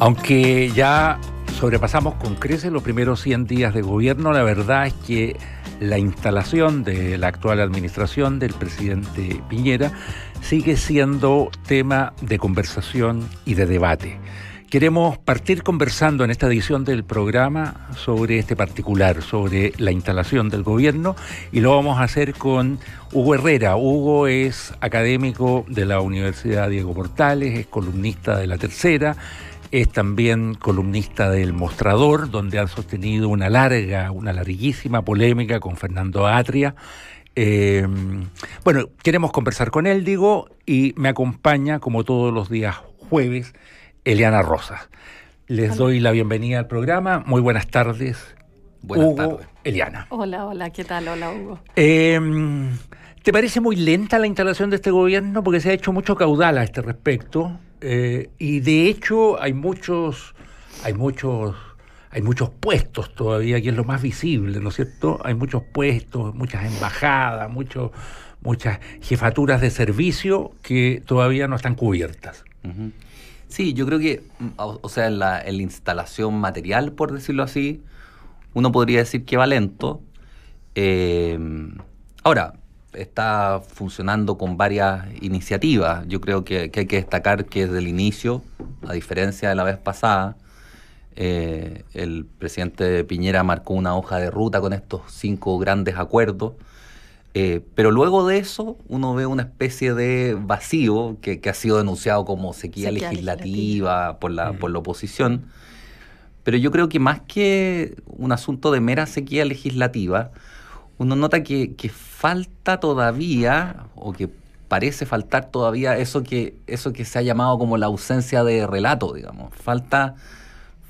Aunque ya sobrepasamos con creces los primeros 100 días de gobierno, la verdad es que la instalación de la actual administración del presidente Piñera sigue siendo tema de conversación y de debate. Queremos partir conversando en esta edición del programa sobre este particular, sobre la instalación del gobierno, y lo vamos a hacer con Hugo Herrera. Hugo es académico de la Universidad Diego Portales, es columnista de La Tercera, es también columnista del Mostrador, donde han sostenido una larga, una larguísima polémica con Fernando Atria. Em, bueno, queremos conversar con él, digo, y me acompaña, como todos los días jueves, Eliana Rosas. Les doy la bienvenida al programa. Muy buenas tardes. Buenas Hugo, tardes. Eliana. Hola, hola, ¿qué tal? Hola, Hugo. Em, ¿Te parece muy lenta la instalación de este gobierno? Porque se ha hecho mucho caudal a este respecto. Eh, y de hecho hay muchos, hay muchos, hay muchos puestos todavía, que es lo más visible, ¿no es cierto? Hay muchos puestos, muchas embajadas, muchos, muchas jefaturas de servicio que todavía no están cubiertas. Sí, yo creo que, o, sea, en la, instalación material, por decirlo así, uno podría decir que va lento. Eh, ahora, está funcionando con varias iniciativas. Yo creo que, hay que destacar que desde el inicio, a diferencia de la vez pasada, eh, el presidente Piñera marcó una hoja de ruta con estos cinco grandes acuerdos. Eh, pero luego de eso uno ve una especie de vacío que, ha sido denunciado como sequía, legislativa, por la oposición. Pero yo creo que más que un asunto de mera sequía legislativa, uno nota que, falta todavía, o que parece faltar todavía eso que, eso que se ha llamado como la ausencia de relato, digamos. Falta,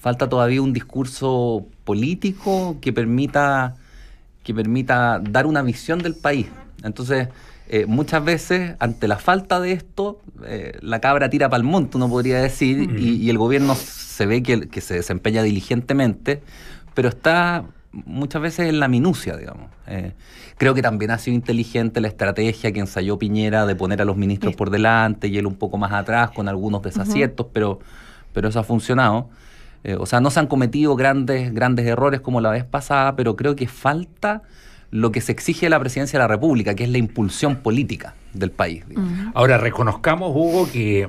falta todavía un discurso político que permita, que permita dar una visión del país. Entonces, eh, muchas veces, ante la falta de esto, eh, la cabra tira para el monte, uno podría decir, mm. y, el gobierno se ve que se desempeña diligentemente, pero está muchas veces en la minucia, digamos. Eh, creo que también ha sido inteligente la estrategia que ensayó Piñera de poner a los ministros por delante y él un poco más atrás con algunos desaciertos, pero, pero eso ha funcionado. Eh, o sea, no se han cometido grandes, grandes errores como la vez pasada, pero creo que falta lo que se exige de la presidencia de la República, que es la impulsión política del país. Ahora, reconozcamos, Hugo, que,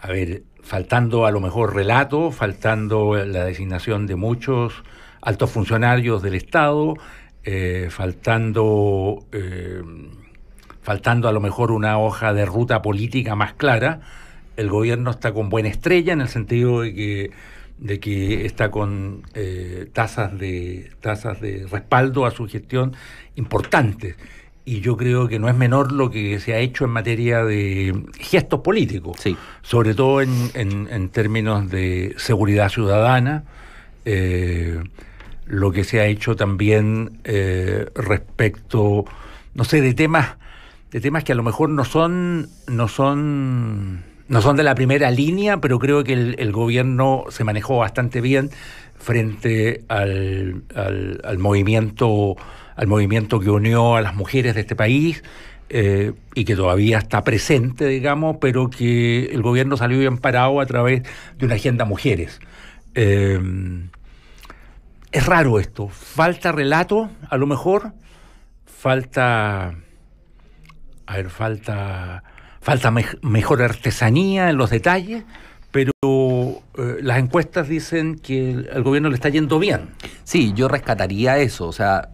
a ver, faltando a lo mejor relato, faltando la designación de muchos altos funcionarios del Estado, eh, faltando, eh, faltando a lo mejor una hoja de ruta política más clara. El gobierno está con buena estrella en el sentido de que, de que está con eh, tasas, de, tasas de respaldo a su gestión importantes y yo creo que no es menor lo que se ha hecho en materia de gestos políticos, sí. sobre todo en, términos de seguridad ciudadana, eh, lo que se ha hecho también eh, respecto, no sé, de temas, de temas que a lo mejor no son, no son, no son de la primera línea, pero creo que el, gobierno se manejó bastante bien frente al, al, movimiento, al movimiento que unió a las mujeres de este país. Eh, y que todavía está presente, digamos, pero que el gobierno salió bien parado a través de una agenda mujeres. Eh, es raro esto. Falta relato, a lo mejor. Falta. A ver, falta. Falta mejor artesanía en los detalles, pero eh, las encuestas dicen que el gobierno le está yendo bien. Sí, yo rescataría eso. O sea,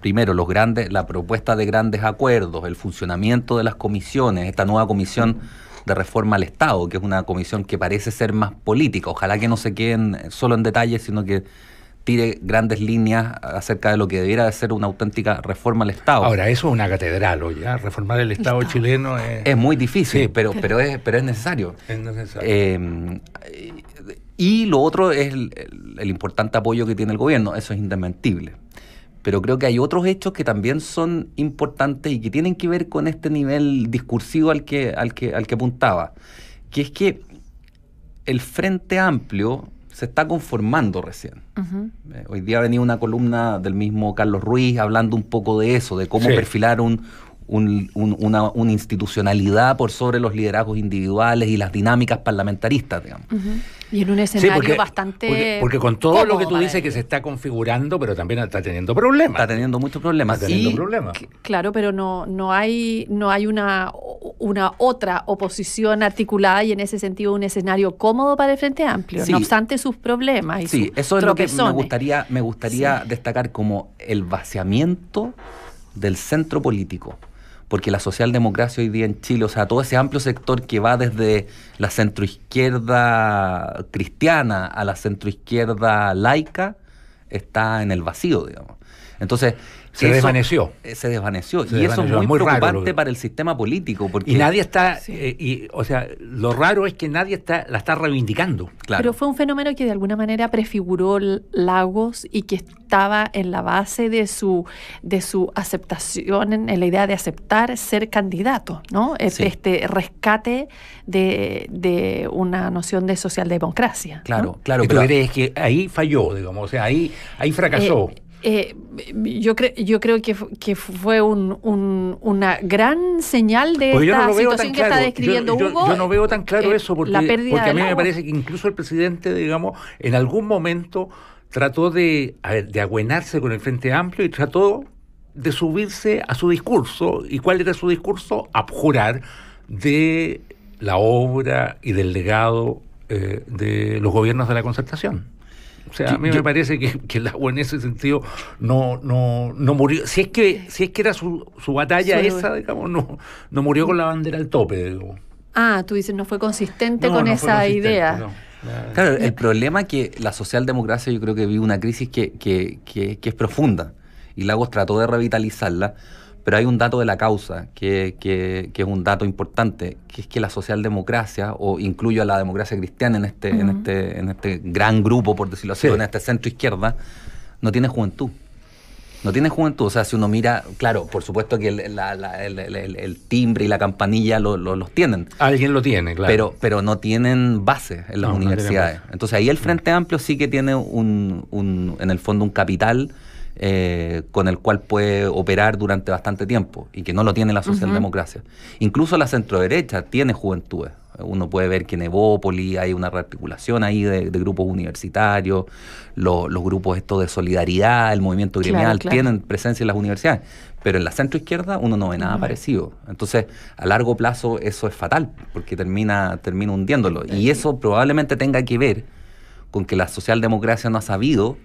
primero, los grandes, la propuesta de grandes acuerdos, el funcionamiento de las comisiones, esta nueva comisión de reforma al Estado, que es una comisión que parece ser más política. Ojalá que no se queden solo en detalles, sino que tire grandes líneas acerca de lo que debiera de ser una auténtica reforma al Estado. Ahora, eso es una catedral, oye, reformar el Estado chileno es... Es muy difícil, pero, pero, es, pero es necesario. Es necesario. Em, y lo otro es el, importante apoyo que tiene el gobierno, eso es indesmentible. Pero creo que hay otros hechos que también son importantes y que tienen que ver con este nivel discursivo al que, al que, al que apuntaba, que es que el Frente Amplio se está conformando recién. Eh, hoy día venido una columna del mismo Carlos Ruiz hablando un poco de eso, de cómo perfilar un, una, institucionalidad por sobre los liderazgos individuales y las dinámicas parlamentaristas, digamos. Y en un escenario bastante. Porque, con todo lo que tú dices que se está configurando, pero también está teniendo problemas. Está teniendo muchos problemas. teniendo problemas. Claro, pero no, no hay, no hay una, una otra oposición articulada y en ese sentido un escenario cómodo para el Frente Amplio, no obstante sus problemas. Y sí, eso es lo que me gustaría, me gustaría destacar como el vaciamiento del centro político porque la socialdemocracia hoy día en Chile, o sea, todo ese amplio sector que va desde la centroizquierda cristiana a la centroizquierda laica, está en el vacío, digamos. Entonces, eh, se desvaneció. Se desvaneció. y eso es muy, preocupante para el sistema político. Porque... Y nadie está, eh, y, o sea, lo raro es que nadie está, la está reivindicando. Pero fue un fenómeno que de alguna manera prefiguró Lagos y que estaba en la base de su, de su aceptación, en, la idea de aceptar ser candidato, ¿no? E-, este rescate de, una noción de socialdemocracia. Claro, claro. Pero, es que ahí falló, digamos, o sea, ahí, ahí fracasó. Eh, eh, yo, creo yo creo que, fue una gran señal de pues esta situación que está describiendo Hugo. Yo no veo tan claro eh, eso porque, porque a mí me parece que incluso el presidente, digamos, en algún momento trató de, agüenarse con el Frente Amplio y trató de subirse a su discurso. ¿Y cuál era su discurso? Abjurar de la obra y del legado eh, de los gobiernos de la concertación. O sea, a mí me parece que, que, el agua en ese sentido no, no, murió. Si es que, si es que era su, batalla esa, digamos, no, no murió con la bandera al tope, digamos. Ah, tú dices, no fue consistente con esa idea. Claro, el problema es que la socialdemocracia yo creo que vive una crisis que, que es profunda y Lagos trató de revitalizarla pero hay un dato de la causa que, que, que, es un dato importante, que es que la socialdemocracia, o incluyo a la democracia cristiana en este, en este, en este gran grupo, por decirlo así, o en este centro izquierda, no tiene juventud. No tiene juventud, o sea, si uno mira, claro, por supuesto que el, timbre y la campanilla los tienen. Alguien lo tiene, claro. Pero, pero no tienen base en las universidades. Entonces ahí el Frente Amplio sí que tiene un, un, en el fondo un capital eh, con el cual puede operar durante bastante tiempo y que no lo tiene la socialdemocracia. Incluso la centroderecha tiene juventudes. Uno puede ver que en Evópoli hay una rearticulación ahí de, grupos universitarios, los grupos estos de solidaridad, el movimiento gremial, tienen presencia en las universidades. Pero en la centroizquierda uno no ve nada parecido. Entonces, a largo plazo eso es fatal, porque termina, termina hundiéndolo. Y eso probablemente tenga que ver con que la socialdemocracia no ha sabido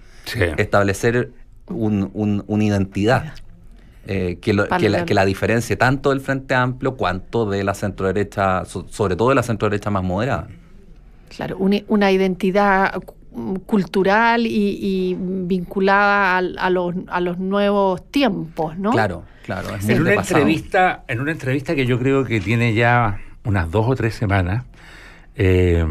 establecer un, un, una identidad. Eh, que, que, la, que, diferencie tanto del Frente Amplio cuanto de la centro derecha, sobre todo de la centro derecha más moderada. Claro, una, identidad cultural y, vinculada a, los, nuevos tiempos, ¿no? Claro, claro. en, una entrevista, que yo creo que tiene ya unas dos o tres semanas, eh,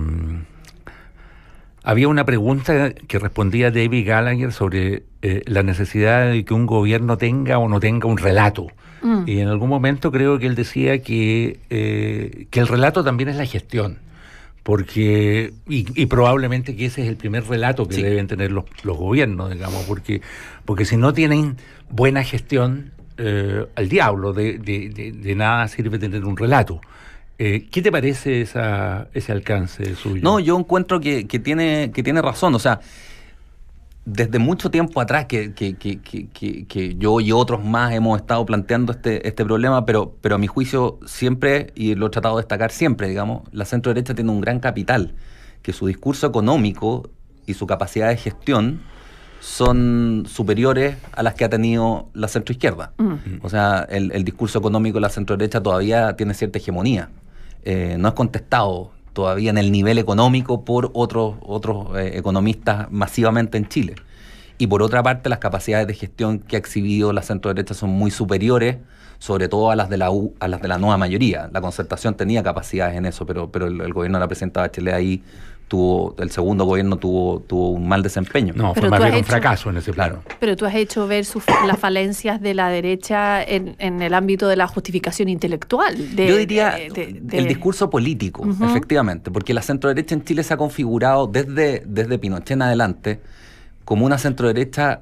había una pregunta que respondía David Gallagher sobre eh, la necesidad de que un gobierno tenga o no tenga un relato. Mm. Y en algún momento creo que él decía que, eh, que el relato también es la gestión. Porque, y, probablemente que ese es el primer relato que deben tener los, los, gobiernos, digamos, porque, porque si no tienen buena gestión, eh, al diablo, de, de, nada sirve tener un relato. Eh, ¿Qué te parece ese alcance suyo? No, yo encuentro que, tiene, que tiene razón. O sea, desde mucho tiempo atrás que, que, que, que, yo y otros más hemos estado planteando este, este problema, pero, pero a mi juicio siempre, y lo he tratado de destacar siempre, digamos, la centro derecha tiene un gran capital, que su discurso económico y su capacidad de gestión son superiores a las que ha tenido la centroizquierda. Mm. O sea, el, el discurso económico de la centro derecha todavía tiene cierta hegemonía. Eh, no es contestado todavía en el nivel económico por otros, otros eh, economistas masivamente en Chile. Y por otra parte, las capacidades de gestión que ha exhibido la centro derecha son muy superiores, sobre todo a las de la las de la nueva mayoría. La concertación tenía capacidades en eso, pero, pero el, gobierno de la presidenta chile ahí tuvo el segundo gobierno tuvo tuvo un mal desempeño. No, fue más un fracaso en ese plano. Pero tú has hecho ver las falencias de la derecha en, en, el ámbito de la justificación intelectual. De, Yo diría el discurso político, efectivamente, porque la centroderecha en Chile se ha configurado desde, desde Pinochet en adelante como una centroderecha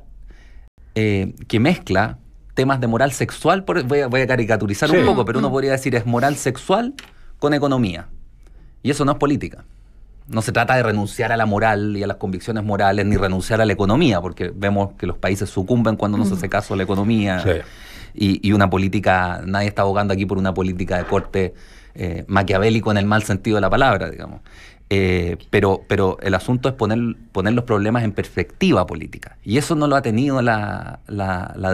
derecha que mezcla temas de moral sexual, voy, a, voy, caricaturizar un poco, pero uno mm. podría decir es moral sexual con economía. Y eso no es política. No se trata de renunciar a la moral y a las convicciones morales, ni renunciar a la economía, porque vemos que los países sucumben cuando no se hace mm. caso a la economía. Y, una política, nadie está abogando aquí por una política de corte eh, maquiavélico en el mal sentido de la palabra, digamos. Eh, pero, pero el asunto es poner, poner los problemas en perspectiva política. Y eso no lo ha tenido la,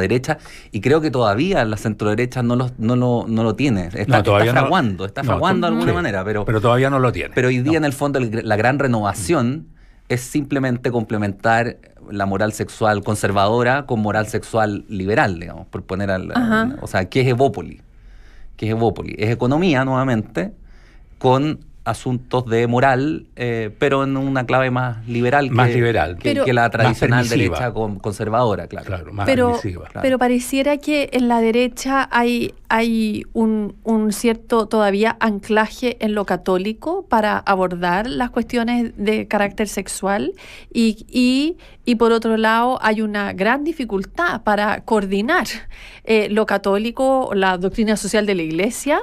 derecha y creo que todavía la centroderecha no, no, lo, tiene. Está, está fraguando, está fraguando de alguna manera. Pero, pero todavía no lo tiene. Pero hoy día en el fondo la gran renovación es simplemente complementar la moral sexual conservadora con moral sexual liberal, digamos, por poner al... o sea, ¿qué es Evópoli? ¿Qué es Evópoli? Es economía nuevamente con asuntos de moral, eh, pero en una clave más liberal, más que, liberal. Que, la tradicional derecha conservadora, claro. pero, pero pareciera que en la derecha hay, hay un, un, cierto todavía anclaje en lo católico para abordar las cuestiones de carácter sexual y, y, y por otro lado hay una gran dificultad para coordinar eh, lo católico, la doctrina social de la iglesia,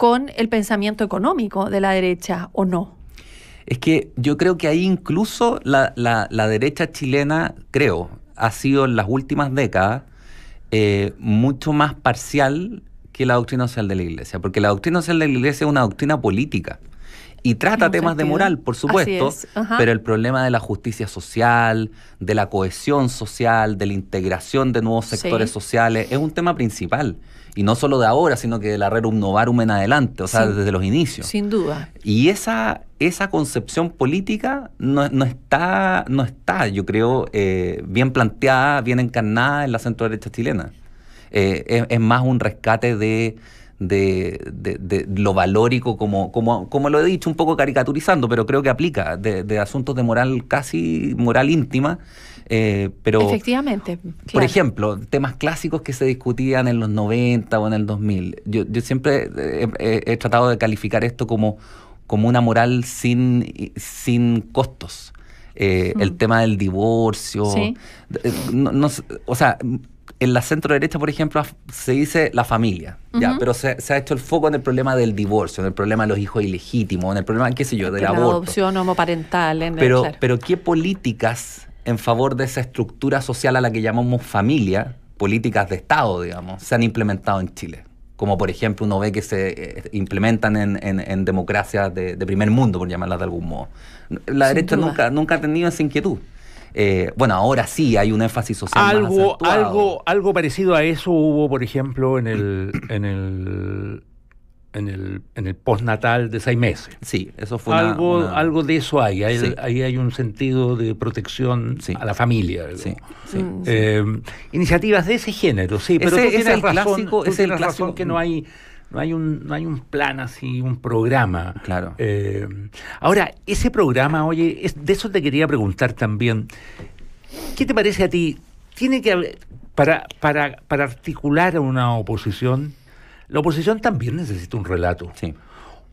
con el pensamiento económico de la derecha o no? Es que yo creo que ahí incluso la, derecha chilena, creo, ha sido en las últimas décadas eh, mucho más parcial que la doctrina social de la Iglesia, porque la doctrina social de la Iglesia es una doctrina política y trata temas de moral, por supuesto, pero el problema de la justicia social, de la cohesión social, de la integración de nuevos sectores sociales, es un tema principal. Y no solo de ahora, sino que de la Rerum Novarum en adelante, o sea, desde los inicios. Sin duda. Y esa, esa concepción política no, está, no está, yo creo, eh, bien planteada, bien encarnada en la centro derecha chilena. Eh, es, más un rescate de, de, lo valórico, como, como, como lo he dicho, un poco caricaturizando, pero creo que aplica, de, asuntos de moral casi moral íntima. Eh, pero, Efectivamente. Por ejemplo, temas clásicos que se discutían en los 90 o en el 2000. Yo, yo siempre eh, he, tratado de calificar esto como, como una moral sin, sin costos. Eh, el mm. tema del divorcio. o sea, en la centro derecha, por ejemplo, se dice la familia, pero se, ha hecho el foco en el problema del divorcio, en el problema de los hijos ilegítimos, en el problema, qué sé yo, del de aborto. La adopción homoparental. En pero, pero ¿qué políticas en favor de esa estructura social a la que llamamos familia, políticas de Estado, digamos, se han implementado en Chile? Como por ejemplo uno ve que se eh, implementan en, en, democracias de, primer mundo, por llamarlas de algún modo. La derecha nunca, nunca ha tenido esa inquietud. Eh, bueno, ahora sí hay un énfasis social. Algo, más algo, algo parecido a eso hubo, por ejemplo, en el, en el en el, postnatal de seis meses. Sí, eso fue algo, algo de eso hay. Ahí hay un sentido de protección a la familia. Sí, mm, eh, iniciativas de ese género, sí, pero tú tienes es clásico, es razón que no hay no hay un, no hay un plan así, un programa. Claro. Eh, ahora, ese programa, oye, es, de eso te quería preguntar también. ¿Qué te parece a ti? Tiene que haber, para, para, para articular una oposición, la oposición también necesita un relato. Sí.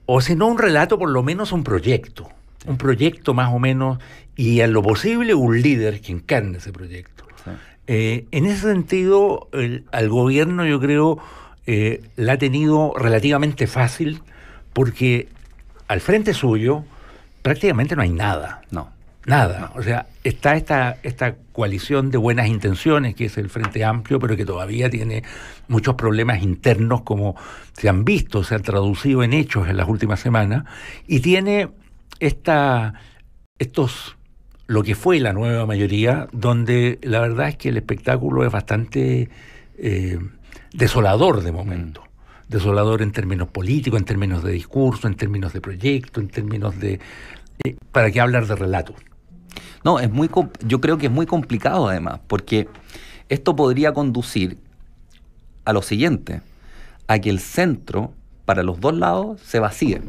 O si no un relato, por lo menos un proyecto. Un proyecto más o menos, y a lo posible un líder que encarne ese proyecto. Eh, en ese sentido, al gobierno yo creo eh, la ha tenido relativamente fácil porque al frente suyo prácticamente no hay nada. No. Nada. O sea, está esta, esta coalición de buenas intenciones, que es el Frente Amplio, pero que todavía tiene muchos problemas internos, como se han visto, se han traducido en hechos en las últimas semanas, y tiene esta, estos lo que fue la nueva mayoría, donde la verdad es que el espectáculo es bastante eh, desolador de momento. Mm. Desolador en términos políticos, en términos de discurso, en términos de proyecto, en términos de... Eh, ¿Para qué hablar de relatos? No, es muy yo creo que es muy complicado además, porque esto podría conducir a lo siguiente, a que el centro para los dos lados se vacíe.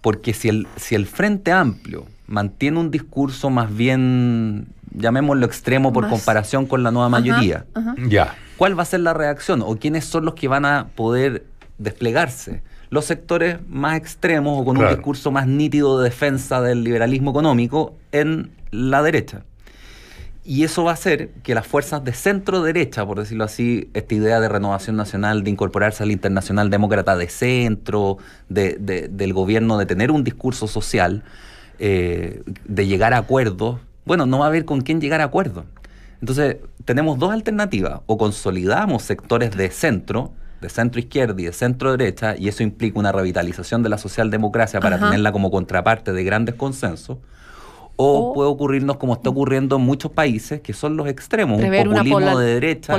Porque si el, si el Frente Amplio mantiene un discurso más bien, llamémoslo extremo por comparación con la nueva mayoría, ya cuál va a ser la reacción o quiénes son los que van a poder desplegarse. Los sectores más extremos o con un discurso más nítido de defensa del liberalismo económico en la derecha. Y eso va a hacer que las fuerzas de centro derecha, por decirlo así, esta idea de renovación nacional, de incorporarse al internacional demócrata de centro, del gobierno, de tener un discurso social, eh, de llegar a acuerdos, bueno, no va a haber con quién llegar a acuerdos. Entonces, tenemos dos alternativas. O consolidamos sectores de centro, de centro izquierda y de centro derecha, y eso implica una revitalización de la socialdemocracia para tenerla como contraparte de grandes consensos. O, puede ocurrirnos como está ocurriendo en muchos países, que son los extremos, un populismo de derecha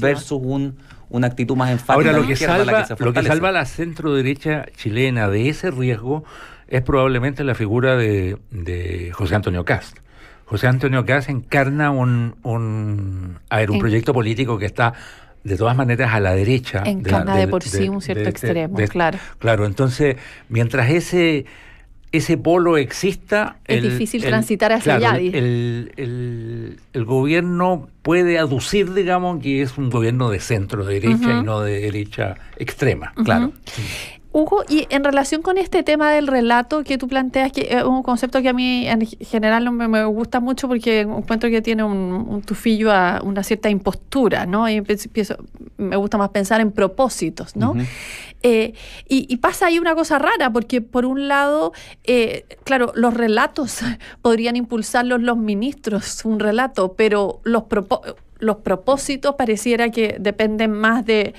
versus un, una actitud más enfática. Ahora, lo que, salva, la que lo que salva a la centro derecha chilena de ese riesgo es probablemente la figura de, de José Antonio Cast José Antonio Cáceres encarna un, un, a ver, un proyecto político que está de todas maneras a la derecha. Encarna de, por sí un cierto este, extremo, este claro. Claro, entonces, mientras ese ese polo exista. Es difícil transitar hacia allá. El, el, gobierno puede aducir, digamos, que es un gobierno de centro derecha y no de derecha extrema, claro. Hugo, y en relación con este tema del relato que tú planteas, que es un concepto que a mí en general no me, gusta mucho porque encuentro que tiene un, tufillo a una cierta impostura, ¿no? Y principio me gusta más pensar en propósitos, ¿no? Eh, y, pasa ahí una cosa rara, porque por un lado, eh, claro, los relatos podrían impulsarlos los ministros, un relato, pero los propósitos los propósitos pareciera que dependen más de,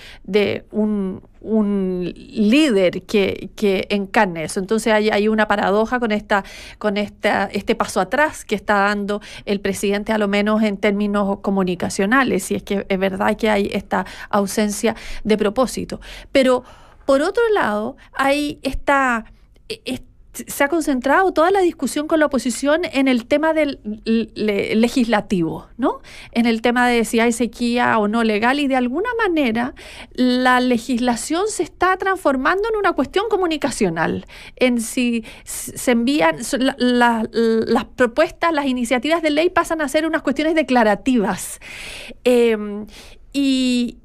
un, líder que, que, encarne eso. Entonces hay, hay una paradoja con, esta, con esta, este paso atrás que está dando el presidente, a lo menos en términos comunicacionales, si es que es verdad que hay esta ausencia de propósito. Pero por otro lado, hay esta e-, se ha concentrado toda la discusión con la oposición en el tema del legislativo, ¿no? En el tema de si hay sequía o no legal y de alguna manera la legislación se está transformando en una cuestión comunicacional, en si se envían las propuestas, las iniciativas de ley pasan a ser unas cuestiones declarativas. Em, y,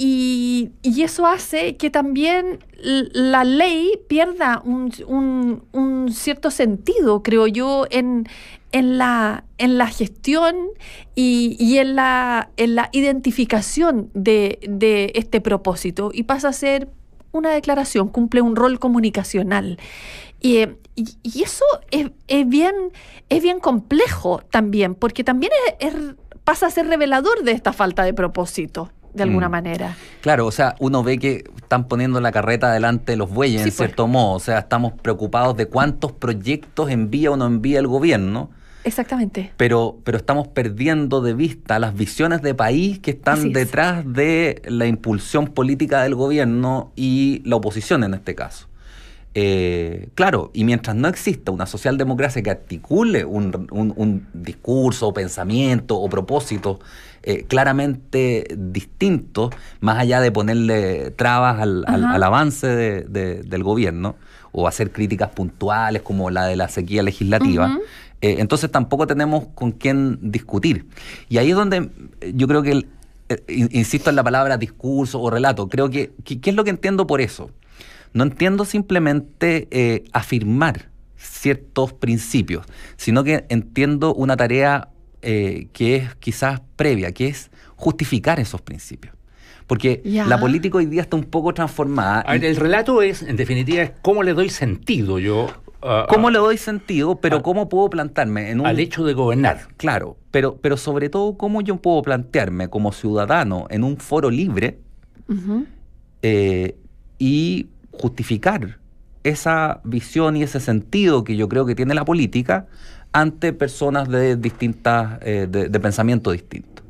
y, eso hace que también la ley pierda un, cierto sentido, creo yo, en, la, gestión y, en, la, identificación de, este propósito y pasa a ser una declaración, cumple un rol comunicacional. Y, eso es, bien, complejo también, porque también pasa a ser revelador de esta falta de propósito de alguna mm. manera. Claro, o sea, uno ve que están poniendo la carreta delante de los bueyes, en pues. cierto modo. O sea, estamos preocupados de cuántos proyectos envía o no envía el gobierno. Exactamente. Pero, pero estamos perdiendo de vista las visiones de país que están detrás de la impulsión política del gobierno y la oposición en este caso. Eh, claro, y mientras no exista una socialdemocracia que articule un, discurso o pensamiento o propósito eh, claramente distinto, más allá de ponerle trabas al, al, avance del gobierno o hacer críticas puntuales como la de la sequía legislativa, eh, entonces tampoco tenemos con quién discutir. Y ahí es donde yo creo que, insisto en la palabra discurso o relato, creo que, ¿qué es lo que entiendo por eso? No entiendo simplemente eh, afirmar ciertos principios, sino que entiendo una tarea eh, que es quizás previa, que es justificar esos principios. Porque la política hoy día está un poco transformada. el relato es, en definitiva, es cómo le doy sentido yo. Ah, ¿Cómo le doy sentido, pero cómo puedo plantarme en un... Al hecho de gobernar. Claro, pero, pero sobre todo cómo yo puedo plantearme como ciudadano en un foro libre eh, y justificar esa visión y ese sentido que yo creo que tiene la política ante personas de distintas eh, de, pensamiento distinto.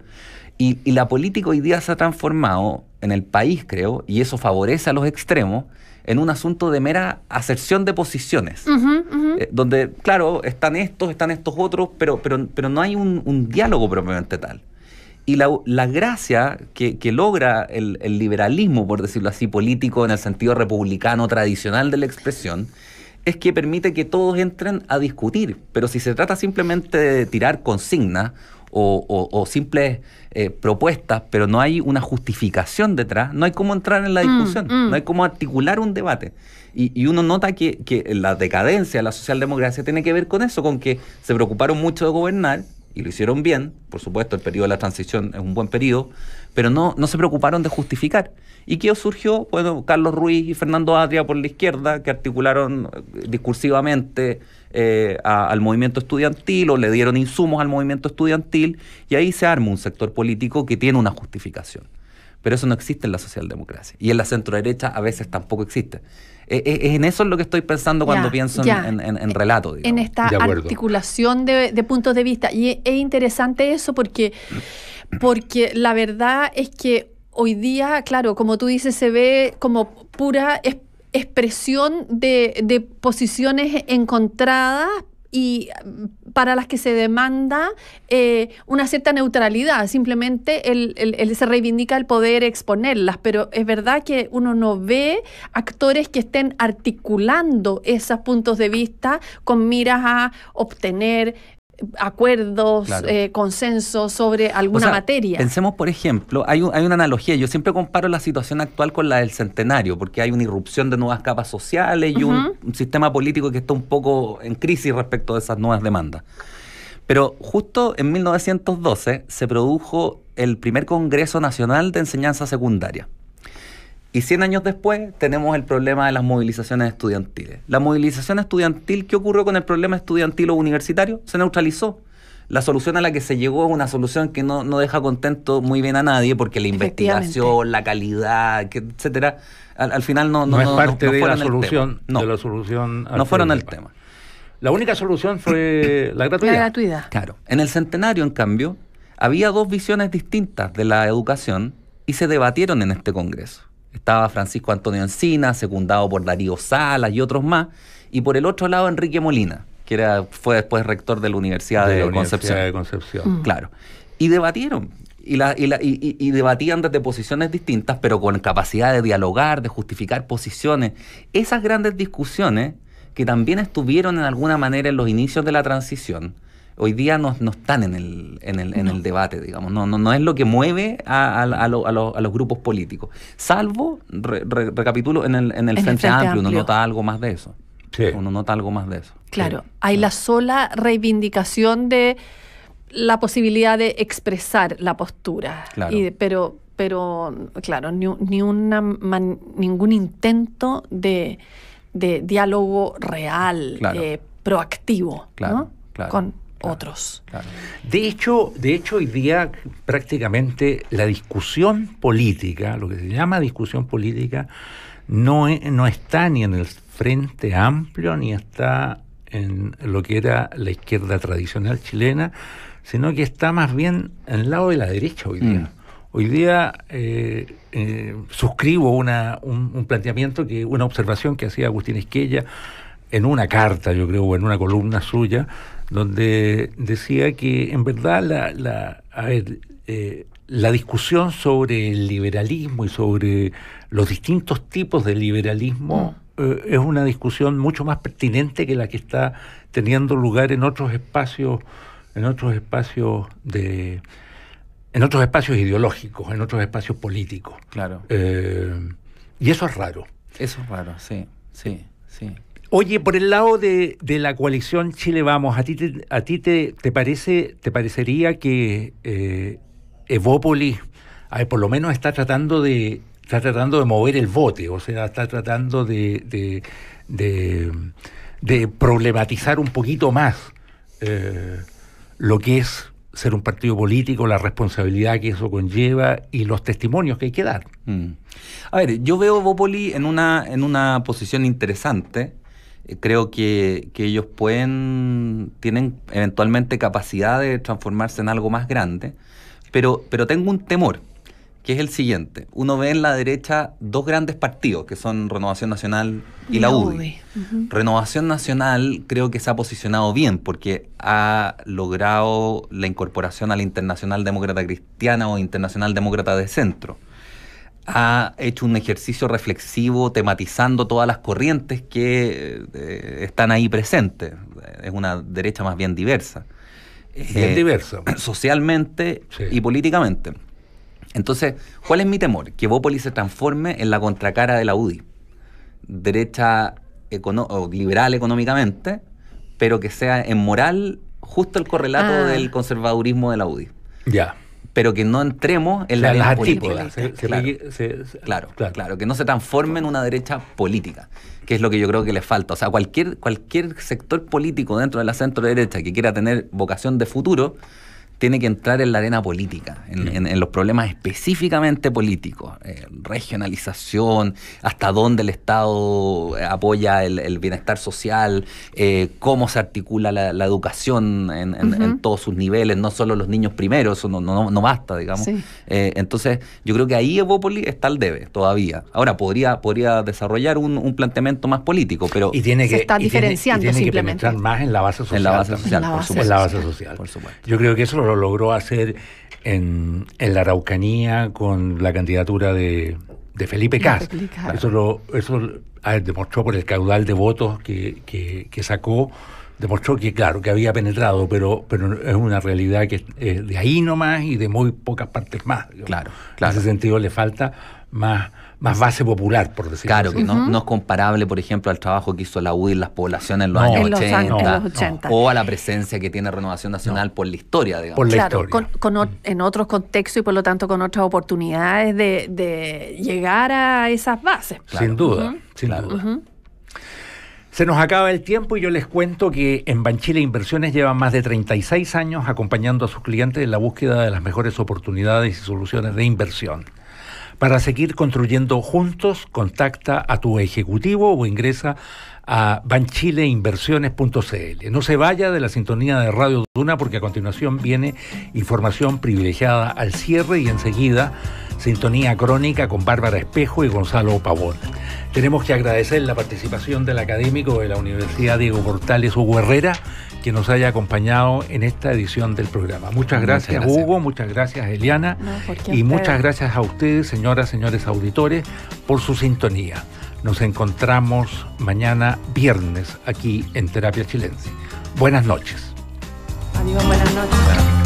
Y, la política hoy día se ha transformado en el país, creo, y eso favorece a los extremos, en un asunto de mera aserción de posiciones, eh, donde, claro, están estos, están estos otros, pero, pero, pero no hay un, un diálogo propiamente tal. Y la, gracia que, que logra el, liberalismo, por decirlo así, político en el sentido republicano tradicional de la expresión, es que permite que todos entren a discutir. Pero si se trata simplemente de tirar consignas o, simples eh, propuestas, pero no hay una justificación detrás, no hay cómo entrar en la mm, discusión, mm. no hay cómo articular un debate. Y, y uno nota que, que la decadencia de la socialdemocracia tiene que ver con eso, con que se preocuparon mucho de gobernar, y lo hicieron bien, por supuesto, el periodo de la transición es un buen periodo, pero no, no se preocuparon de justificar. ¿Y qué surgió? Bueno, Carlos Ruiz y Fernando Adria por la izquierda, que articularon eh, discursivamente eh, al movimiento estudiantil o le dieron insumos al movimiento estudiantil, y ahí se arma un sector político que tiene una justificación. Pero eso no existe en la socialdemocracia, y en la centroderecha a veces tampoco existe. Eh, eh, en eso es lo que estoy pensando cuando pienso En, relato. En esta articulación de, puntos de vista. Y es interesante eso porque, porque la verdad es que hoy día, claro, como tú dices, se ve como pura expresión de, de posiciones encontradas y mm, para las que se demanda eh, una cierta neutralidad, simplemente se reivindica el poder exponerlas, pero es verdad que uno no ve actores que estén articulando esos puntos de vista con miras a obtener acuerdos, eh, consensos sobre alguna materia. Pensemos, por ejemplo, hay, una analogía, yo siempre comparo la situación actual con la del centenario, porque hay una irrupción de nuevas capas sociales y un, un, sistema político que está un poco en crisis respecto de esas nuevas demandas. Pero justo en 1912 se produjo el primer Congreso Nacional de Enseñanza Secundaria. Y 100 años después tenemos el problema de las movilizaciones estudiantiles. La movilización estudiantil, ¿qué ocurrió con el problema estudiantil o universitario? Se neutralizó. La solución a la que se llegó es una solución que no, deja contento muy bien a nadie porque la investigación, la calidad, etcétera, al, final no, no, no es parte de, la solución, No fueron el tema. La única solución fue la gratuidad. La gratuidad. Claro. En el centenario, en cambio, había dos visiones distintas de la educación y se debatieron en este Congreso. Estaba Francisco Antonio Encina, secundado por Darío Salas y otros más. Y por el otro lado, Enrique Molina, que era, fue después rector de la Universidad de, Concepción. de Concepción. Mm. Claro. Y debatieron. Y, la, y, y, y, debatían desde posiciones distintas, pero con capacidad de dialogar, de justificar posiciones. Esas grandes discusiones que también estuvieron en alguna manera en los inicios de la transición, hoy día no, están en el, en el, debate, digamos. No, no, no, es lo que mueve a, los grupos políticos. Salvo, recapitulo, en el, en el Frente, Amplio, uno nota algo más de eso. Uno nota algo más de eso. Claro, hay la sola reivindicación de la posibilidad de expresar la postura. Y, pero, pero, claro, ni, ni una ningún intento de, diálogo real, eh, proactivo. claro. Con, otros. De hecho, de hecho, hoy día prácticamente la discusión política, lo que se llama discusión política, no, e, no está ni en el Frente Amplio, ni está en lo que era la izquierda tradicional chilena, sino que está más bien en el lado de la derecha hoy día. Mm. Hoy día eh, eh, suscribo un, planteamiento, que una observación que hacía Agustín Esquella en una carta, yo creo, o en una columna suya, donde decía que en verdad la, la a ver, eh, la discusión sobre el liberalismo y sobre los distintos tipos de liberalismo mm. eh, es una discusión mucho más pertinente que la que está teniendo lugar en otros espacios, en otros espacios de en otros espacios ideológicos, en otros espacios políticos. Claro. Eh, y eso es raro. Eso es raro, sí, sí, sí. Oye, por el lado de, la coalición Chile Vamos, ¿a ti te, a ti te, te parece, te parecería que eh, Evópolis por lo menos está tratando de está tratando de mover el bote, o sea, está tratando de, de, problematizar un poquito más eh, lo que es ser un partido político, la responsabilidad que eso conlleva y los testimonios que hay que dar. Mm. A ver, yo veo Evópoli en una, en una posición interesante eh, creo que, que, ellos pueden, tienen eventualmente capacidad de transformarse en algo más grande, pero, pero tengo un temor, que es el siguiente. Uno ve en la derecha dos grandes partidos, que son Renovación Nacional y la, UDI. Renovación Nacional creo que se ha posicionado bien porque ha logrado la incorporación a la Internacional Demócrata Cristiana o Internacional Demócrata de Centro ha hecho un ejercicio reflexivo tematizando todas las corrientes que eh, están ahí presentes. Es una derecha más bien diversa. Bien eh, diversa. Socialmente y políticamente. Entonces, ¿cuál es mi temor? Que Bópoli se transforme en la contracara de la UDI. Derecha liberal económicamente, pero que sea en moral justo el correlato ah. del conservadurismo de la UDI. Ya pero que no entremos en la, la política. claro. claro, que no se transforme en una derecha política, que es lo que yo creo que le falta. O sea, cualquier, cualquier sector político dentro de la centro derecha que quiera tener vocación de futuro, tiene que entrar en la arena política, en, mm. los problemas específicamente políticos, eh, regionalización, hasta dónde el Estado apoya el, bienestar social, eh, cómo se articula la, educación en, todos sus niveles, no solo los niños primeros, eso no, no, basta, digamos. Eh, entonces, yo creo que ahí está el debe todavía. Ahora, podría, podría desarrollar un, un planteamiento más político, pero... Y tiene que, se está diferenciando simplemente. y tiene Que más en la base social. En la base social, por supuesto. la base social. Por supuesto. Yo creo que eso lo logró hacer en, la Araucanía con la candidatura de, Felipe Castro Eso lo eso, ah, demostró por el caudal de votos que, sacó, demostró que, claro, que había penetrado, pero, pero es una realidad que es de ahí nomás y de muy pocas partes más. claro. En ese sentido le falta más más base popular, por decirlo así. Claro, que no, es comparable, por ejemplo, al trabajo que hizo la UDI en las poblaciones en los años 80, o a la presencia que tiene Renovación Nacional por la historia, digamos. claro, mm. en otros contextos y por lo tanto con otras oportunidades de, llegar a esas bases. Sin duda, sin duda. Se nos acaba el tiempo y yo les cuento que en Banchile Inversiones llevan más de 36 años acompañando a sus clientes en la búsqueda de las mejores oportunidades y soluciones de inversión. Para seguir construyendo juntos, contacta a tu ejecutivo o ingresa a banchileinversiones.cl. No se vaya de la sintonía de Radio Duna porque a continuación viene información privilegiada al cierre y enseguida sintonía crónica con Bárbara Espejo y Gonzalo Pavón. Tenemos que agradecer la participación del académico de la Universidad Diego Portales Hugo Herrera que nos haya acompañado en esta edición del programa. Muchas gracias, Hugo, muchas gracias Eliana y muchas gracias a ustedes, señoras, señores auditores, por su sintonía. Nos encontramos mañana viernes aquí en Terapia Chilense. Buenas noches. Adiós, buenas noches.